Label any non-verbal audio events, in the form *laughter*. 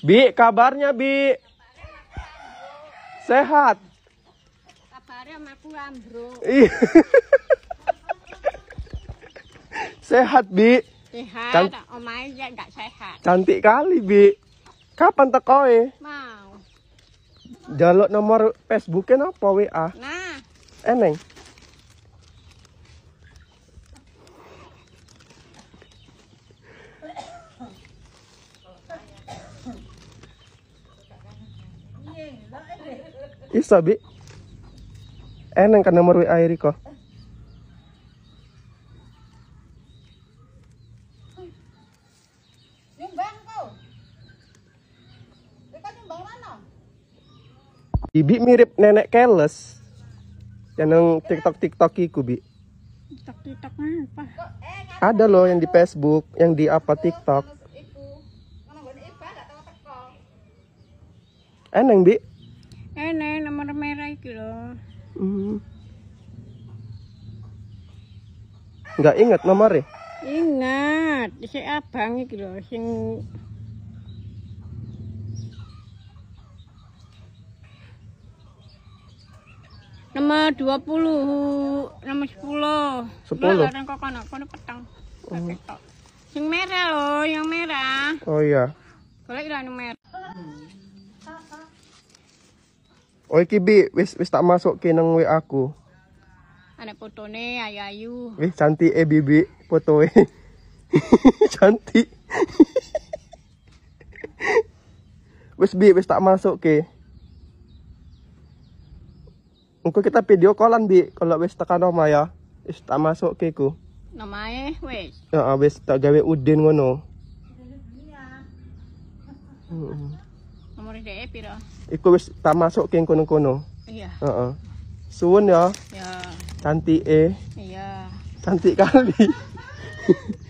Bi, kabarnya Bi? Sehat. Kabarnya aku bro. sehat Bi. Sehat. Cant omai ya enggak sehat. Cantik kali Bi. Kapan tekoe? Eh? Mau. Jaluk nomor Facebooknya apa WA? Nah. Eneng. Isa bi. Eneng karena nomor WA Riko. Ibi mirip nenek keles. Yang neng TikTok TikTok iku bi. TikTok TikTok apa? Ada loh yang di Facebook, yang di apa TikTok. Eneng bi gitu loh. Hmm. Enggak ingat nomornya? Ingat, si abang iki lho sing Nomor 20, nomor 10. 10. Lah kok kono, kono petang. Oh. Yang merah loh, yang merah. Oh iya. Kalau ilang merah. Hmm. Oy oh, kibi, wis wis tak masuk ke nang WA aku. Ana fotone ayu-ayu. cantik eh bibi fotoe. *laughs* cantik. wis bi, wis tak masuk ke. Engko kita video callan bi kalau wis tekan oma ya. Wis tak masuk ke ku. Namae wis. Heeh, wis tak gawe udin ngono. Heeh umur e piro? Iku wis tak masuk ke kono-kono. Iya. Heeh. Uh -uh. Suwun ya. Iya. Cantik eh. Iya. Cantik kali. *laughs*